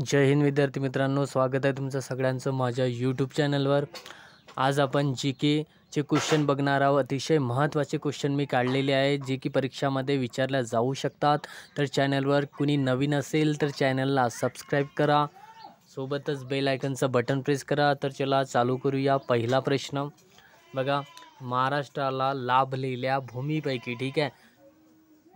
जय हिंद विद्यार्थी मित्रांनो स्वागत आहे तुमचं सगळ्यांचं माझ्या यूट्यूब चॅनलवर आज आपण जी केचे क्वेश्चन बघणार आहोत अतिशय महत्त्वाचे क्वेश्चन मी काढलेले आहे जे की परीक्षामध्ये विचारल्या जाऊ शकतात तर चॅनलवर कुणी नवीन असेल तर चॅनलला सबस्क्राईब करा सोबतच बेल आयकनचं बटन प्रेस करा तर चला चालू करूया पहिला प्रश्न बघा महाराष्ट्राला लाभलेल्या भूमीपैकी ठीक आहे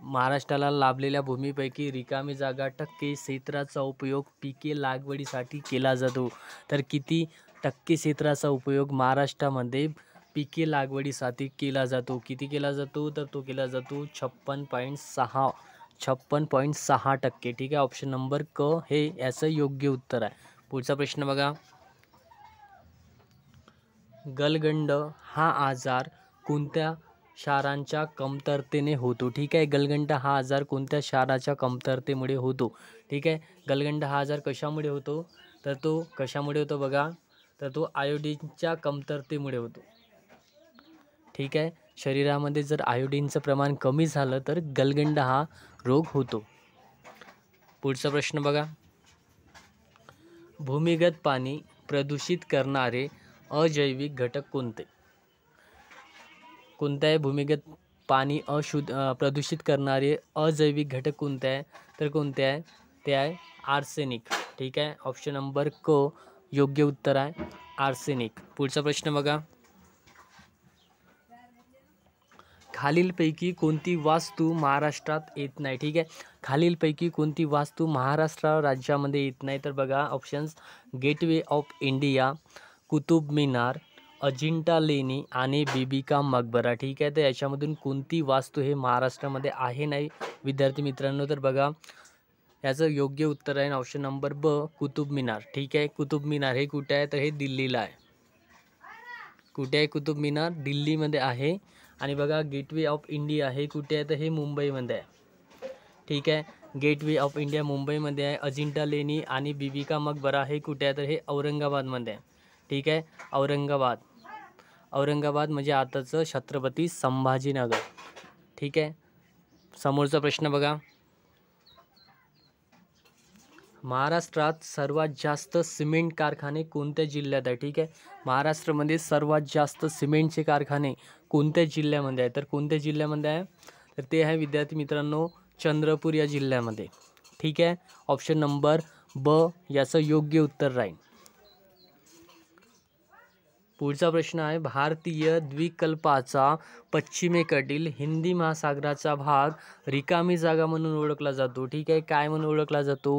महाराष्ट्राला लाभलेल्या भूमीपैकी रिकामी जागा टक्के क्षेत्राचा उपयोग पिके लागवडीसाठी केला जातो तर किती टक्के क्षेत्राचा उपयोग महाराष्ट्रामध्ये पिके लागवडीसाठी केला जातो किती केला जातो तर तो केला जातो छप्पन पॉईंट सहा छप्पन पॉईंट सहा टक्के ठीक आहे ऑप्शन नंबर क हे याचं योग्य उत्तर आहे पुढचा प्रश्न बघा गलगंड हा आजार कोणत्या क्षारांच्या कमतरतेने होतो ठीक आहे गलगंड हा आजार कोणत्या क्षाराच्या कमतरतेमुळे होतो ठीक आहे गलगंड हा आजार कशामुळे होतो तर तो कशामुळे होतो बघा तर तो आयोडीनच्या कमतरतेमुळे होतो ठीक आहे शरीरामध्ये जर आयोडीनचं प्रमाण कमी झालं तर गलगंड हा रोग होतो पुढचा प्रश्न बघा भूमिगत पाणी प्रदूषित करणारे अजैविक घटक कोणते कोणत्याही भूमिगत पाणी अशुद्ध प्रदूषित करणारे अजैविक घटक कोणते आहे तर कोणते आहे ते आहे आर्सेनिक ठीक आहे ऑप्शन नंबर क योग्य उत्तर आहे आर्सेनिक पुढचा प्रश्न बघा खालीलपैकी कोणती वास्तू महाराष्ट्रात येत नाही ठीक आहे खालीलपैकी कोणती वास्तू महाराष्ट्र राज्यामध्ये येत नाही तर बघा options gateway of India Qutub Minar Ajintha लेणी आणि बिबिका मकबरा ठीक आहे तर याच्यामधून कोणती वास्तू हे महाराष्ट्रामध्ये आहे नाही विद्यार्थी मित्रांनो तर बघा याचं योग्य उत्तर आहे ऑप्शन नंबर ब कुतुब मिनार ठीक आहे कुतुब मिनार हे कुठे आहे तर हे दिल्लीला आहे कुठे आहे कुतुब मिनार दिल्लीमध्ये आहे आणि बघा गेटवे ऑफ इंडिया हे कुठे आहे तर हे मुंबईमध्ये आहे ठीक आहे गेटवे ऑफ इंडिया मुंबईमध्ये आहे अजिंठा लेणी आणि बिबिका मकबरा हे कुठे आहे तर हे औरंगाबादमध्ये आहे ठीक आहे औरंगाबाद औरंगाबाद म्हणजे आताचं छत्रपती संभाजीनगर ठीक आहे समोरचा प्रश्न बघा महाराष्ट्रात सर्वात जास्त सिमेंट कारखाने कोणत्या जिल्ह्यात आहे ठीक आहे महाराष्ट्रामध्ये सर्वात जास्त सिमेंटचे कारखाने कोणत्या जिल्ह्यामध्ये आहे तर कोणत्या जिल्ह्यामध्ये आहे तर ते आहे विद्यार्थी मित्रांनो चंद्रपूर या जिल्ह्यामध्ये ठीक आहे ऑप्शन नंबर ब याचं योग्य उत्तर राहील पुढचा प्रश्न आहे भारतीय द्विकल्पाचा पश्चिमेकडील हिंदी महासागराचा भाग रिकामी जागा म्हणून ओळखला जातो ठीक आहे काय म्हणून ओळखला जातो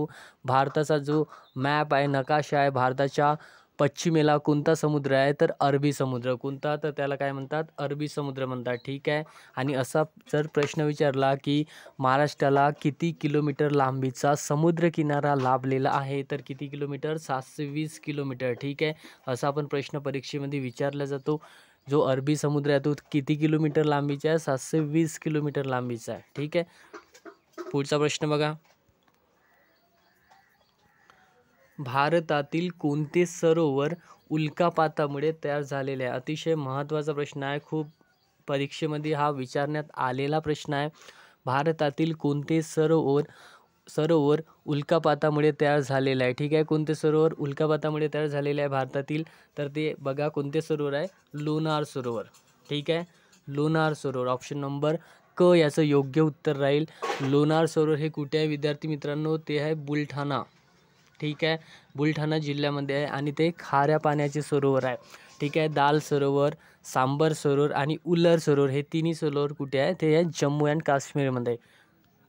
भारताचा जो मॅप आहे नकाशा आहे भारताच्या पश्चिमेला कोणता समुद्र आहे तर अरबी समुद्र कोणता तर त्याला काय म्हणतात अरबी समुद्र म्हणतात ठीक आहे आणि असा जर प्रश्न विचारला की महाराष्ट्राला किती किलोमीटर लांबीचा समुद्रकिनारा लाभलेला आहे तर किती किलोमीटर सातशे वीस किलोमीटर ठीक आहे असा पण प्रश्न परीक्षेमध्ये विचारला जातो जो अरबी समुद्र आहे तो किती किलोमीटर लांबीचा आहे सातशे वीस किलोमीटर लांबीचा आहे ठीक आहे पुढचा प्रश्न बघा भारतातील कोणते सरोवर उल्कापातामुळे तयार झालेले आहे अतिशय महत्त्वाचा प्रश्न आहे खूप परीक्षेमध्ये हा विचारण्यात आलेला प्रश्न आहे भारतातील कोणते सरोवर सरोवर उल्कापातामुळे तयार झालेलं आहे ठीक आहे कोणते सरोवर उल्कापातामुळे तयार झालेले आहे भारतातील तर ते बघा कोणते सरोवर आहे लोणार सरोवर ठीक आहे लोणार सरोवर ऑप्शन नंबर क याचं योग्य उत्तर राहील लोणार सरोवर हे कुठे आहे विद्यार्थी मित्रांनो ते आहे बुलढाणा ठीक आहे बुलढाणा जिल्ह्यामध्ये आहे आणि ते खाऱ्या पाण्याचे सरोवर आहे ठीक आहे दाल सरोवर सांबर सरोवर आणि उलर सरोवर हे तिन्ही सरोवर कुठे आहे ते आहे जम्मू अँड काश्मीरमध्ये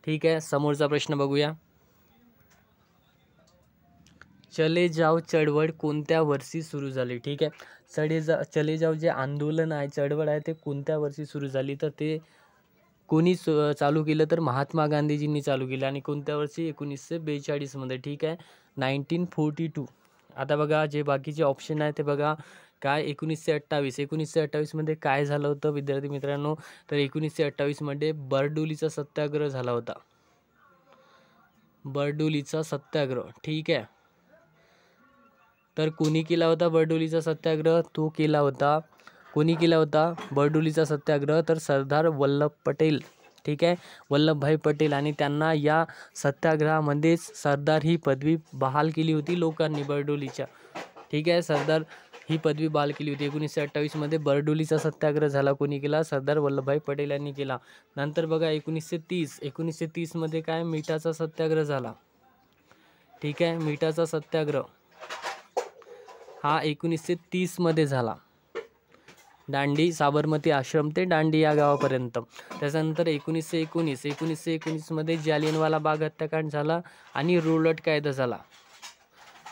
ठीक आहे समोरचा प्रश्न बघूया चले जाव चळवळ कोणत्या वर्षी सुरू झाली ठीक आहे चले जा चले जाव जे आंदोलन आहे चळवळ आहे ते कोणत्या वर्षी सुरू झाली तर ते कोणी चालू केलं तर महात्मा गांधीजींनी चालू केलं आणि कोणत्या वर्षी एकोणीसशे बेचाळीसमध्ये ठीक आहे नाईन्टीन फोर्टी टू आता बघा जे बाकीचे ऑप्शन आहे ते बघा काय एकोणीसशे अठ्ठावीस एकोणीसशे अठ्ठावीसमध्ये काय झालं होतं विद्यार्थी मित्रांनो तर एकोणीसशे अठ्ठावीसमध्ये बर्डोलीचा सत्याग्रह झाला होता बर्डोलीचा सत्याग्रह ठीक आहे तर कोणी केला होता बर्डोलीचा सत्याग्रह तो केला होता कोणी केला होता बर्डुलीचा सत्याग्रह तर सरदार वल्लभ पटेल ठीक आहे वल्लभभाई पटेल आणि त्यांना या सत्याग्रहामध्येच सरदार ही पदवी बहाल केली होती लोकांनी बरडोलीच्या ठीक आहे सरदार ही पदवी बहाल केली होती एकोणीसशे अठ्ठावीसमध्ये बरडोलीचा सत्याग्रह झाला कोणी केला सरदार वल्लभभाई पटेल यांनी केला नंतर बघा एकोणीसशे तीस एकोणीसशे तीसमध्ये काय मिठाचा सत्याग्रह झाला ठीक आहे मिठाचा सत्याग्रह हा एकोणीसशे तीसमध्ये झाला दांडी साबरमती आश्रम ते दांडी या गावापर्यंत त्याच्यानंतर एकोणीसशे एकोणीस एकोणीसशे एकोणीसमध्ये जालियनवाला बाग हत्याकांड झाला आणि रोलट कायदा झाला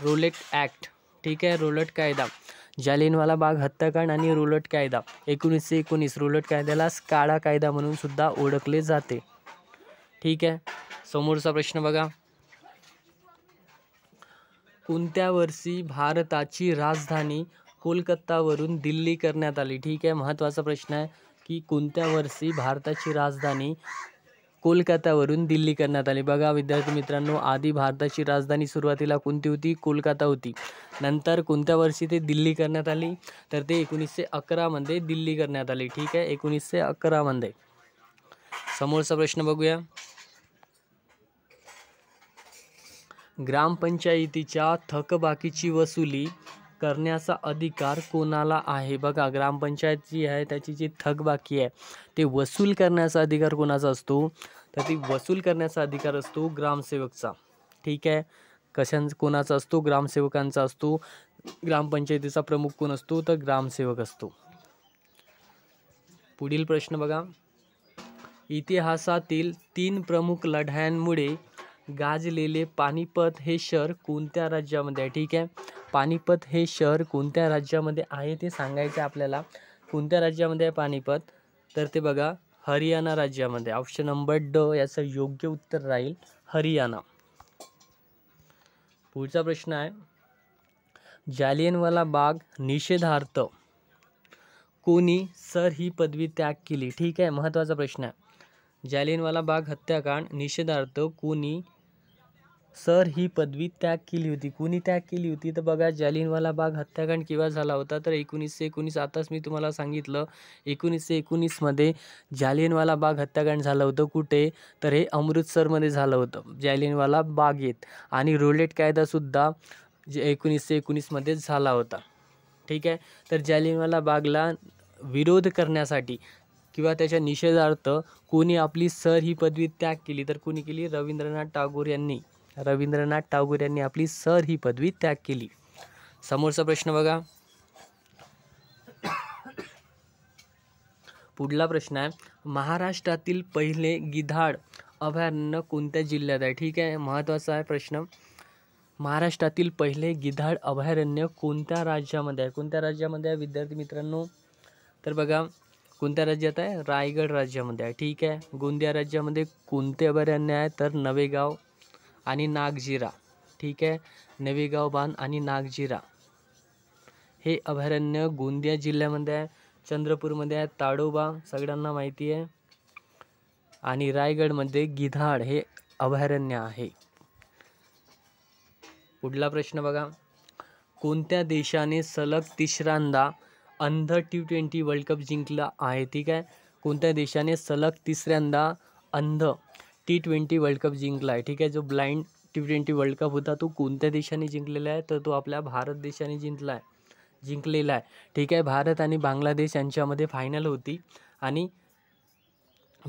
रोलेट ॲक्ट ठीक आहे रोलट कायदा जालियनवाला बाग हत्याकांड आणि रोलट कायदा एकोणीसशे एकोणीस रोलट कायद्याला काळा कायदा म्हणून सुद्धा ओळखले जाते ठीक आहे समोरचा प्रश्न बघा कोणत्या वर्षी भारताची राजधानी कोलकत्तावरून दिल्ली करण्यात आली ठीक आहे महत्त्वाचा प्रश्न आहे की कोणत्या वर्षी भारताची राजधानी कोलकात्यावरून दिल्ली करण्यात आली बघा विद्यार्थी मित्रांनो आधी भारताची राजधानी सुरुवातीला कोणती होती कोलकाता होती नंतर कोणत्या वर्षी ते दिल्ली करण्यात आली तर ते एकोणीसशे अकरामध्ये दिल्ली करण्यात आली ठीक आहे एकोणीसशे अकरामध्ये समोरचा प्रश्न बघूया ग्रामपंचायतीच्या थकबाकीची वसुली करण्याचा अधिकार कोणाला आहे बघा ग्रामपंचायत जी आहे त्याची जी थकबाकी आहे ते वसूल करण्याचा अधिकार कोणाचा असतो तर ती वसूल करण्याचा अधिकार असतो ग्रामसेवकचा ठीक आहे कशां कोणाचा असतो ग्रामसेवकांचा असतो ग्रामपंचायतीचा प्रमुख कोण असतो तर ग्रामसेवक असतो पुढील प्रश्न बघा इतिहासातील तीन प्रमुख लढायांमुळे गाजलेले पानिपत हे शहर कोणत्या राज्यामध्ये आहे ठीक आहे पानिपत हे शहर कोणत्या राज्यामध्ये आहे ते सांगायचं आपल्याला कोणत्या राज्यामध्ये आहे पानिपत तर ते बघा हरियाणा राज्यामध्ये ऑप्शन नंबर ड याचं योग्य उत्तर राहील हरियाणा पुढचा प्रश्न आहे जालियनवाला बाग निषेधार्थ कोणी सर ही पदवी त्याग केली ठीक आहे महत्त्वाचा प्रश्न आहे जालियनवाला बाग हत्याकांड निषेधार्थ कोणी सर ही पदवी त्याग केली होती कोणी त्याग केली होती तर बघा जालिनवाला बाग हत्याकांड केव्हा झाला होता तर एकोणीसशे एकोणीस आताच मी तुम्हाला सांगितलं एकोणीसशे एकोणीसमध्ये जालिनवाला बाग हत्याकांड झालं होतं कुठे तर हे अमृतसरमध्ये झालं होतं बाग येत आणि रोलेट कायदासुद्धा जे एकोणीसशे एकोणीसमध्ये झाला होता ठीक आहे तर जालिनवाला बागला विरोध करण्यासाठी किंवा त्याच्या निषेधार्थ कोणी आपली सर ही पदवी त्याग केली तर कोणी केली रवींद्रनाथ टागोर यांनी रवींद्रनाथ टागोर यांनी आपली सर ही पदवी त्याग केली समोरचा प्रश्न बघा पुढला प्रश्न आहे महाराष्ट्रातील पहिले गिधाड अभयारण्य कोणत्या जिल्ह्यात आहे ठीक आहे महत्त्वाचा आहे प्रश्न महाराष्ट्रातील पहिले गिधाड अभयारण्य कोणत्या राज्यामध्ये आहे कोणत्या राज्यामध्ये आहे विद्यार्थी मित्रांनो तर बघा कोणत्या राज्यात आहे रायगड राज्यामध्ये आहे ठीक आहे गोंदिया राज्यामध्ये कोणते अभयारण्य आहे तर नवेगाव आणि नागजिरा ठीक आहे नवेगाव बांध आणि नागजिरा हे अभयारण्य गोंदिया जिल्ह्यामध्ये आहे चंद्रपूरमध्ये आहे ताडोबा सगळ्यांना माहिती आहे आणि रायगडमध्ये गिधाड हे अभयारण्य आहे पुढला प्रश्न बघा कोणत्या देशाने सलग तिसऱ्यांदा अंध टी ट्वेंटी वर्ल्ड कप जिंकला आहे ठीक आहे कोणत्या देशाने सलग तिसऱ्यांदा अंध टी ट्वेंटी वर्ल्ड कप जिंकला आहे ठीक आहे जो blind T twenty world cup होता तो कोणत्या देशाने जिंकलेला आहे तर तो आपल्या भारत देशाने जिंकला आहे जिंकलेला आहे ठीक आहे भारत आणि बांगलादेश यांच्यामध्ये फायनल होती आणि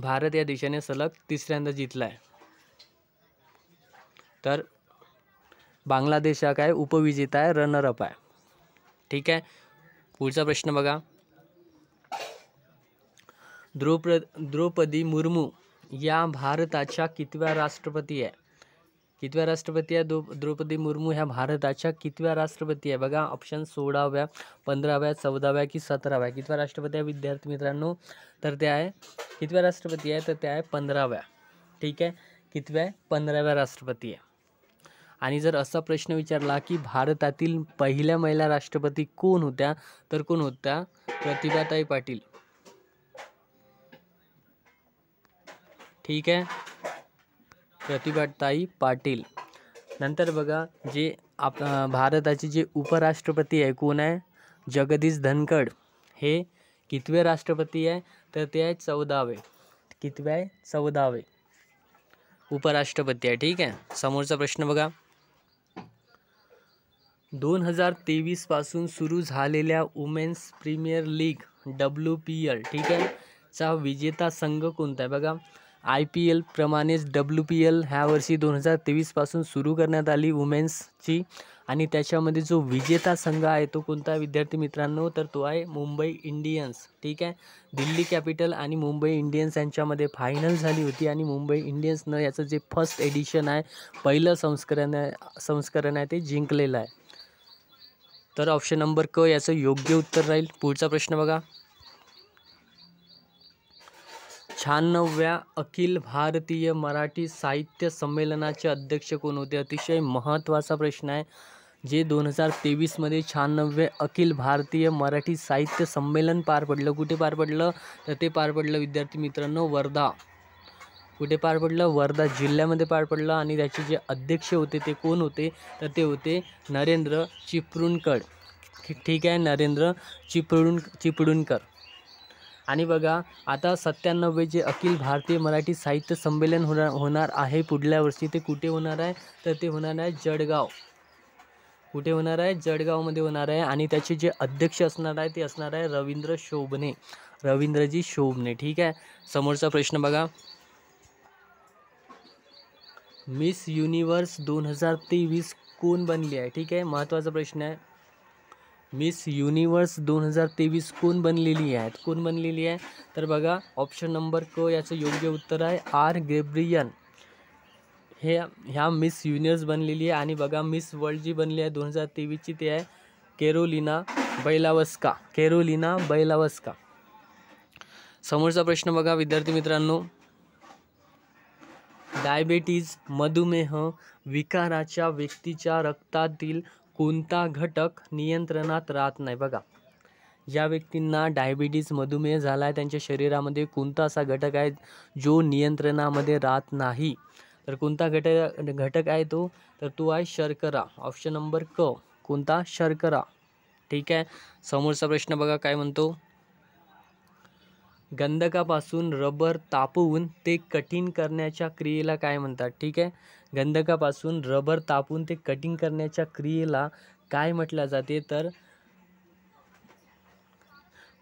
भारत या देशाने सलग तिसऱ्यांदा जिंकला आहे तर बांगलादेश हा काय उपविजेता आहे रनर अप आहे ठीक आहे पुढचा प्रश्न बघा द्रौपद द्रौपदी मुर्मू या भारताच्या कितव्या राष्ट्रपती आहे कितव्या राष्ट्रपती आहे द्रौ द्रौपदी मुर्मू ह्या भारताच्या कितव्या राष्ट्रपती आहे बघा ऑप्शन सोळाव्या पंधराव्या चौदाव्या की सतराव्या कितव्या राष्ट्रपती आहे विद्यार्थी मित्रांनो तर ते आहे कितव्या राष्ट्रपती आहे तर ते आहे पंधराव्या ठीक आहे कितव्या पंधराव्या राष्ट्रपती आहे आणि जर असा प्रश्न विचारला की भारतातील पहिल्या महिला राष्ट्रपती कोण होत्या तर कोण होत्या प्रतिभाताई पाटील ठीक आहे प्रतिभाताई पाटील नंतर बघा जे आप भारताचे जे उपराष्ट्रपती आहे कोण आहे जगदीश धनखड हे कितवे राष्ट्रपती आहे तर ते आहे चौदावे कितवे आहे चौदावे उपराष्ट्रपती आहे ठीक आहे समोरचा प्रश्न बघा दोन हजार तेवीसपासून सुरू झालेल्या women's premier league W P L ठीक आहे चा विजेता संघ कोणता आहे बघा आय पी प्रमाणेच डब्ल्यू पी एल ह्या वर्षी दोन हजार तेवीसपासून सुरू करण्यात आली वुमेन्सची आणि त्याच्यामध्ये जो विजेता संघ आहे तो कोणता विद्यार्थी मित्रांनो तर तो आहे मुंबई इंडियन्स ठीक आहे दिल्ली कॅपिटल आणि मुंबई इंडियन्स यांच्यामध्ये फायनल झाली होती आणि मुंबई इंडियन्सनं याचं जे फर्स्ट एडिशन आहे पहिलं संस्करण आहे संस्करण आहे ते जिंकलेलं आहे तर ऑप्शन नंबर क याचं योग्य उत्तर राहील पुढचा प्रश्न बघा शहाण्णव्या अखिल भारतीय मराठी साहित्य संमेलनाचे अध्यक्ष कोण होते अतिशय महत्त्वाचा प्रश्न आहे जे दोन हजार तेवीसमध्ये शहाण्णव्या अखिल भारतीय मराठी साहित्य संमेलन पार पडलं कुठे पार पडलं तर ते पार पडलं विद्यार्थी मित्रांनो वर्धा कुठे पार पडलं वर्धा जिल्ह्यामध्ये पार पडलं आणि त्याचे जे अध्यक्ष होते ते कोण होते तर ते होते नरेंद्र चिपळूणकर ठीक आहे नरेंद्र चिपळूण चिपळूणकर आणि बघा आता सत्त्याण्णवे जे अखिल भारतीय मराठी साहित्य संमेलन होणार होणार आहे पुढल्या वर्षी ते कुठे होणार आहे तर ते होणार आहे जळगाव कुठे होणार आहे जळगावमध्ये होणार आहे आणि त्याचे जे अध्यक्ष असणार आहे ते असणार आहे रवींद्र शोभने रवींद्रजी शोभने ठीक आहे समोरचा प्रश्न बघा मिस युनिवर्स दोन हजार तेवीस कोण बनली आहे ठीक आहे महत्त्वाचा प्रश्न आहे मिस युनिवर्स दोन हजार तेवीस कोण बनलेली आहेत कोण बनलेली आहे तर बघा ऑप्शन नंबर क याचं योग्य उत्तर आहे आर ग्रेब्रियन हे ह्या मिस युनिवर्स बनलेली आहे आणि बघा मिस वर्ल्ड जी बनली आहे दोन हजार तेवीसची ते आहे केरोलिना बैलावस्का केरोलिना बैलावस्का समोरचा प्रश्न बघा विद्यार्थी मित्रांनो डायबेटीज मधुमेह विकाराच्या व्यक्तीच्या रक्तातील कोणता घटक नियंत्रणात राहत नाही बघा ज्या व्यक्तींना डायबिटीज मधुमेह झाला आहे त्यांच्या शरीरामध्ये कोणता असा घटक आहे जो नियंत्रणामध्ये राहत नाही तर कोणता घटक घटक आहे तो तर तो आहे शर्करा ऑप्शन नंबर क कोणता शर्करा ठीक आहे समोरचा प्रश्न बघा काय म्हणतो गंधकापासून रबर तापवून ते कठीण करण्याच्या क्रियेला काय म्हणतात ठीक आहे गंधकापासून रबर तापून ते कटिंग करण्याच्या क्रियेला काय म्हटलं जाते तर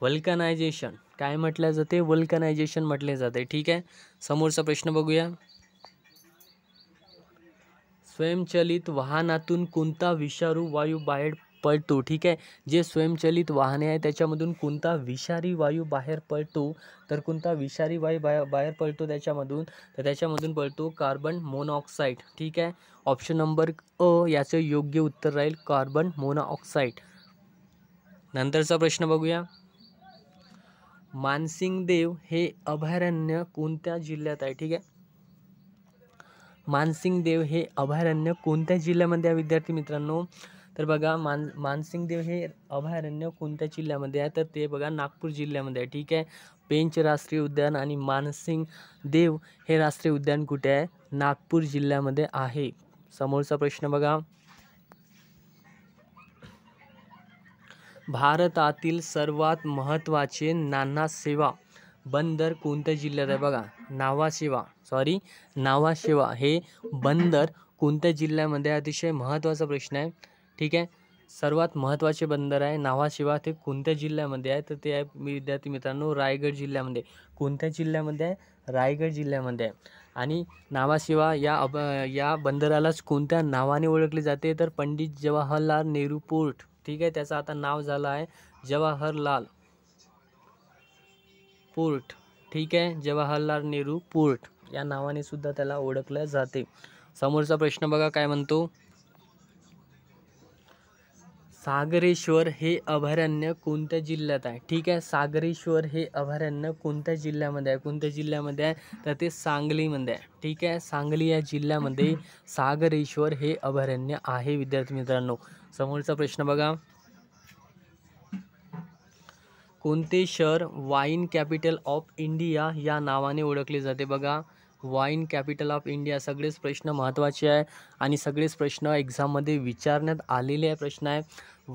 वल्कनायझेशन काय म्हटलं जाते वल्कनायझेशन म्हटले जाते ठीक आहे समोरचा प्रश्न बघूया स्वयंचलित वाहनातून कोणता विषारू वायू बाहेर पळतो ठीक आहे जे स्वयंचलित वाहने आहे त्याच्यामधून कोणता विषारी वायू बाहेर पळतो तर कोणता विषारी वायू बा बाहेर पळतो त्याच्यामधून तर त्याच्यामधून पळतो कार्बन मोनॉक्साईड ठीक आहे ऑप्शन नंबर अ याचं योग्य उत्तर राहील कार्बन मोनॉक्साईड नंतरचा प्रश्न बघूया मानसिंग देव हे अभयारण्य कोणत्या जिल्ह्यात आहे ठीक आहे मानसिंग देव हे अभयारण्य कोणत्या जिल्ह्यामध्ये आहे विद्यार्थी मित्रांनो तर बघा मान मानसिंगदेव हे अभयारण्य कोणत्या जिल्ह्यामध्ये आहे तर ते बघा नागपूर जिल्ह्यामध्ये आहे ठीक आहे पेंच राष्ट्रीय उद्यान आणि मानसिंग देव हे राष्ट्रीय उद्यान कुठे आहे नागपूर जिल्ह्यामध्ये आहे समोरचा प्रश्न बघा भारतातील सर्वात महत्त्वाचे नाना सेवा बंदर कोणत्या जिल्ह्यात आहे बघा नावासेवा सॉरी सेवा हे बंदर कोणत्या जिल्ह्यामध्ये अतिशय महत्त्वाचा प्रश्न आहे ठीक आहे सर्वात महत्त्वाचे बंदर आहे नावाशिवा ते कोणत्या जिल्ह्यामध्ये आहे तर ते आहे मी विद्यार्थी मित्रांनो रायगड जिल्ह्यामध्ये कोणत्या जिल्ह्यामध्ये आहे रायगड जिल्ह्यामध्ये आहे आणि नावाशिवा या अब या बंदरालाच कोणत्या नावाने ओळखले जाते तर पंडित जवाहरलाल नेहरू पोर्ट ठीक आहे त्याचं आता नाव झालं आहे जवाहरलाल पोर्ट ठीक आहे जवाहरलाल नेहरू पोर्ट या नावाने सुद्धा त्याला ओळखलं जाते समोरचा प्रश्न बघा काय म्हणतो सागरेश्वर हे अभयारण्य कोणत्या जिल्ह्यात आहे ठीक आहे सागरेश्वर हे अभयारण्य कोणत्या जिल्ह्यामध्ये आहे कोणत्या जिल्ह्यामध्ये आहे तर ते सांगलीमध्ये आहे ठीक आहे सांगली या जिल्ह्यामध्ये सागरेश्वर हे अभयारण्य आहे विद्यार्थी मित्रांनो समोरचा प्रश्न बघा कोणते शहर वाईन कॅपिटल ऑफ इंडिया या नावाने ओळखले जाते बघा वाईन कॅपिटल ऑफ इंडिया सगळेच प्रश्न महत्त्वाचे आहे आणि सगळेच प्रश्न एक्झाममध्ये विचारण्यात आलेले आहे प्रश्न आहे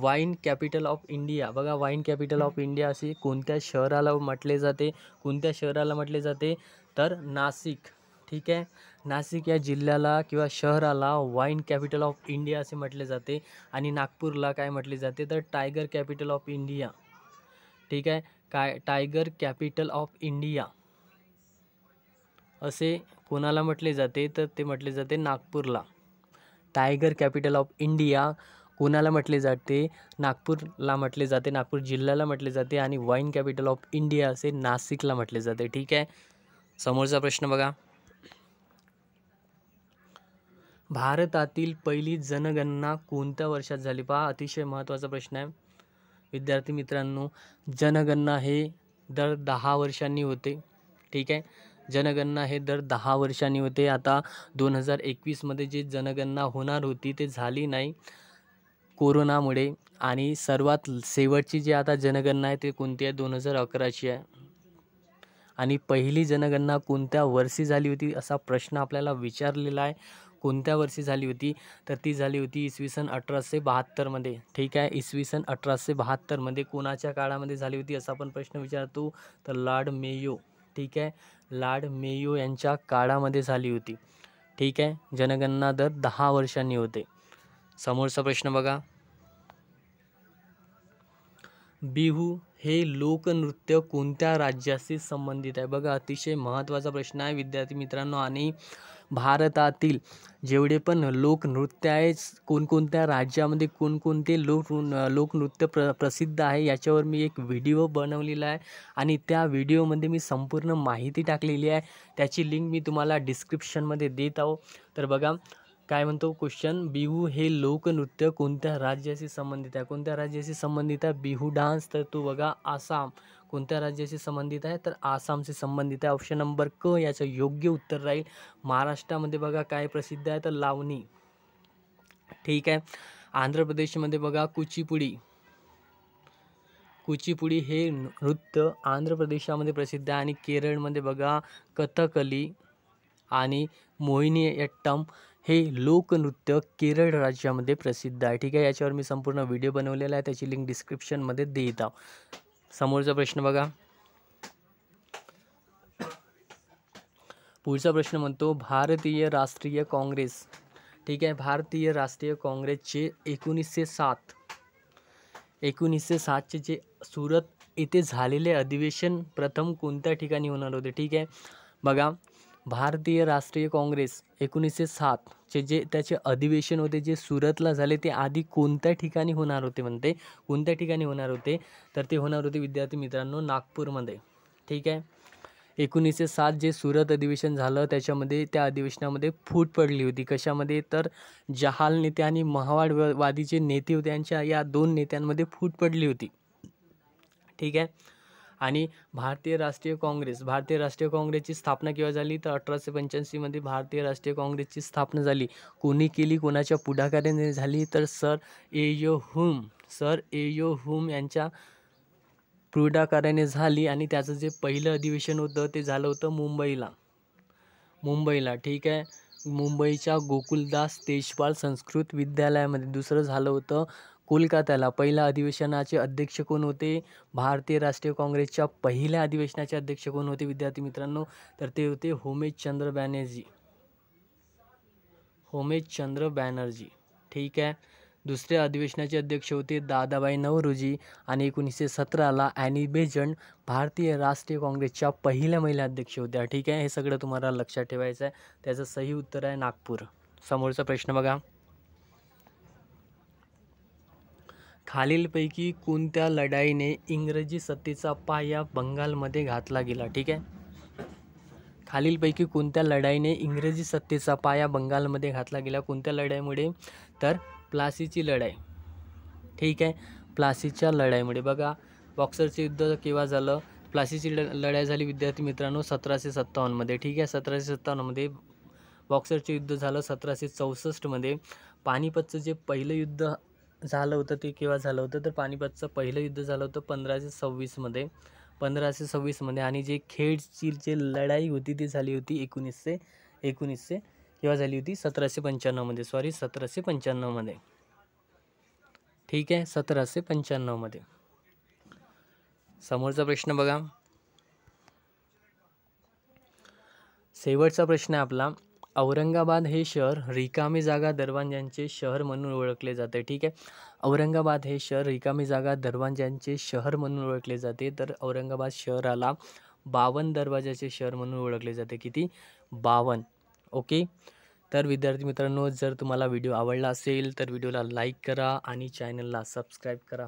वाईन कॅपिटल ऑफ इंडिया बघा वाईन कॅपिटल ऑफ इंडिया असे कोणत्या शहराला म्हटले जाते कोणत्या शहराला म्हटले जाते तर नाशिक ठीक आहे नाशिक या जिल्ह्याला किंवा शहराला वाईन कॅपिटल ऑफ इंडिया असे म्हटले जाते आणि नागपूरला काय म्हटले जाते तर टायगर कॅपिटल ऑफ इंडिया ठीक आहे काय टायगर कॅपिटल ऑफ इंडिया असे कोणाला म्हटले जाते तर ते म्हटले जाते नागपूरला टायगर कॅपिटल ऑफ इंडिया कोणाला म्हटले जाते नागपूरला म्हटले जाते नागपूर जिल्ह्याला म्हटले जाते आणि वाईन कॅपिटल ऑफ इंडिया असे नाशिकला म्हटले जाते ठीक आहे समोरचा प्रश्न बघा भारतातील पहिली जनगणना कोणत्या वर्षात झाली पहा अतिशय महत्त्वाचा प्रश्न आहे विद्यार्थी मित्रांनो जनगणना हे दर दहा वर्षांनी होते ठीक आहे जनगणना हे दर दहा वर्षांनी होते आता दोन हजार एकवीसमध्ये जी जनगणना होणार होती ते झाली नाही कोरोनामुळे आणि सर्वात शेवटची जी आता जनगणना आहे ते कोणती आहे दोन हजार अकराची आहे आणि पहिली जनगणना कोणत्या वर्षी झाली होती असा प्रश्न आपल्याला विचारलेला आहे कोणत्या वर्षी झाली होती तर ती झाली होती इसवी सन अठराशे बहात्तरमध्ये ठीक आहे इसवी सन अठराशे बहात्तरमध्ये कोणाच्या काळामध्ये झाली होती असा पण प्रश्न विचारतो तर लॉर्ड मेयो ठीक आहे लाड मेयो यांच्या काळामध्ये झाली होती ठीक आहे जनगणना दर दहा वर्षांनी होते समोरचा प्रश्न बघा बिहू हे लोकनृत्य कोणत्या राज्याशी संबंधित आहे बघा अतिशय महत्त्वाचा प्रश्न आहे विद्यार्थी मित्रांनो आणि भारत जेवड़ेपन पण लोकनृत्य आहे कोणकोणत्या राज्यामध्ये कोणकोणते लोक लोकनृत्य प्र प्रसिद्ध है ये मी एक वीडियो बनवलेला वीडियो आणि मी संपूर्ण महति टाकलेली आहे त्याची लिंक मी तुम्हाला डिस्क्रिप्शनमध्ये देत आहो तर बघा काय म्हणतो क्वेश्चन बिहू है लोकनृत्य कोणत्या राज्याशी संबंधित को कोणत्या राज्याशी संबंधित आहे बिहू डान्स तर तो बगा आसाम कोणत्या राज्याशी संबंधित आहे तर आसामशी संबंधित आहे ऑप्शन नंबर क याचं योग्य उत्तर राहील महाराष्ट्रामध्ये बघा काय प्रसिद्ध आहे तर लावणी ठीक आहे आंध्र प्रदेशमध्ये बघा कुचीपुडी कुचीपुडी हे नृत्य आंध्र प्रदेशामध्ये प्रसिद्ध आहे आणि केरळमध्ये बघा कथकली आणि मोहिनीयट्टम हे लोकनृत्य केरळ राज्यामध्ये प्रसिद्ध आहे ठीक आहे याच्यावर मी संपूर्ण व्हिडिओ बनवलेला आहे त्याची लिंक डिस्क्रिप्शनमध्ये देत आहो समोरचा प्रश्न बगा पूछा प्रश्न तो भारतीय राष्ट्रीय कांग्रेस ठीक है भारतीय राष्ट्रीय काँग्रेसचे एकोणीसशे सात सात सातचे जे सूरत इतने अधिवेशन प्रथम को ठिकाणी होना होते ठीक है बगा भारतीय राष्ट्रीय कांग्रेस एकोनीसें सात त्याचे जे त्याचे अधिवेशन होते जे सुरतला झाले ते आधी कोणत्या ठिकाणी होणार होते म्हणते कोणत्या ठिकाणी होणार होते तर ते होणार होते विद्यार्थी मित्रांनो नागपूरमध्ये ठीक आहे एकोणीसशे सात जे सुरत अधिवेशन झालं त्याच्यामध्ये त्या अधिवेशनामध्ये फूट पडली होती कशामध्ये तर जहाल नेते आणि महावाडवादीचे नेते होते यांच्या या दोन नेत्यांमध्ये फूट पडली होती ठीक आहे आणि भारतीय राष्ट्रीय काँग्रेस भारतीय राष्ट्रीय काँग्रेसची स्थापना केव्हा झाली तर अठराशे पंच्याऐंशीमध्ये भारतीय राष्ट्रीय काँग्रेसची स्थापना झाली कोणी केली कोणाच्या पुढाकाराने झाली तर सर एयो हुम सर एयो हुम यांच्या पुढाकाराने झाली आणि त्याचं जे पहिलं अधिवेशन होतं ते झालं होतं मुंबईला मुंबईला ठीक आहे मुंबईच्या गोकुलदास तेजपाल संस्कृत विद्यालयामध्ये दुसरं झालं होतं कोलकात्याला पहिल्या अधिवेशनाचे अध्यक्ष कोण होते भारतीय राष्ट्रीय काँग्रेसच्या पहिल्या अधिवेशनाचे अध्यक्ष कोण होते विद्यार्थी मित्रांनो तर ते होते होमेशचंद्र बॅनर्जी होमेशचंद्र बॅनर्जी ठीक आहे दुसऱ्या अधिवेशनाचे अध्यक्ष होते दादाबाई नवरोजी आणि एकोणीसशे सतराला ॲनी बेजंट भारतीय राष्ट्रीय काँग्रेसच्या पहिल्या महिला अध्यक्ष होत्या ठीक आहे हे सगळं तुम्हाला लक्षात ठेवायचं आहे त्याचं सही उत्तर आहे नागपूर समोरचा प्रश्न बघा खालीलपैकी कोणत्या लढाईने इंग्रजी सत्तेचा पाया बंगालमध्ये घातला गेला ठीक आहे खालीलपैकी कोणत्या लढाईने इंग्रजी सत्तेचा पाया बंगालमध्ये घातला गेला कोणत्या लढाईमुळे तर प्लासीची लढाई ठीक आहे प्लासीच्या लढाईमुळे बघा बॉक्सरचे युद्ध केव्हा झालं प्लासीची लढाई झाली विद्यार्थी मित्रांनो सतराशे सत्तावन्नमध्ये ठीक आहे सतराशे सत्तावन्नमध्ये बॉक्सरचे युद्ध झालं सतराशे चौसष्टमध्ये पानिपतचं जे पहिलं युद्ध झालं होतं ते केव्हा झालं होतं तर पानिपतचं पहिलं युद्ध झालं होतं पंधराशे सव्वीसमध्ये पंधराशे सव्वीसमध्ये आणि जे खेडची जे लढाई होती ती झाली होती एकोणीसशे एकोणीसशे किंवा झाली होती सतराशे पंच्याण्णवमध्ये सॉरी सतराशे पंच्याण्णवमध्ये ठीक आहे सतराशे पंच्याण्णवमध्ये समोरचा प्रश्न बघा शेवटचा प्रश्न आहे आपला औरंगाबाद हे शहर रिकामी जागा दरवांज्यांचे शहर म्हणून ओळखले जाते ठीक आहे औरंगाबाद हे शहर रिकामी जागा दरवांज्यांचे शहर म्हणून ओळखले जाते तर औरंगाबाद शहराला बावन दरवाजाचे शहर म्हणून ओळखले जाते किती बावन्न ओके तर विद्यार्थी मित्रांनो जर तुम्हाला व्हिडिओ आवडला असेल तर व्हिडिओला लाईक करा आणि चॅनलला सबस्क्राईब करा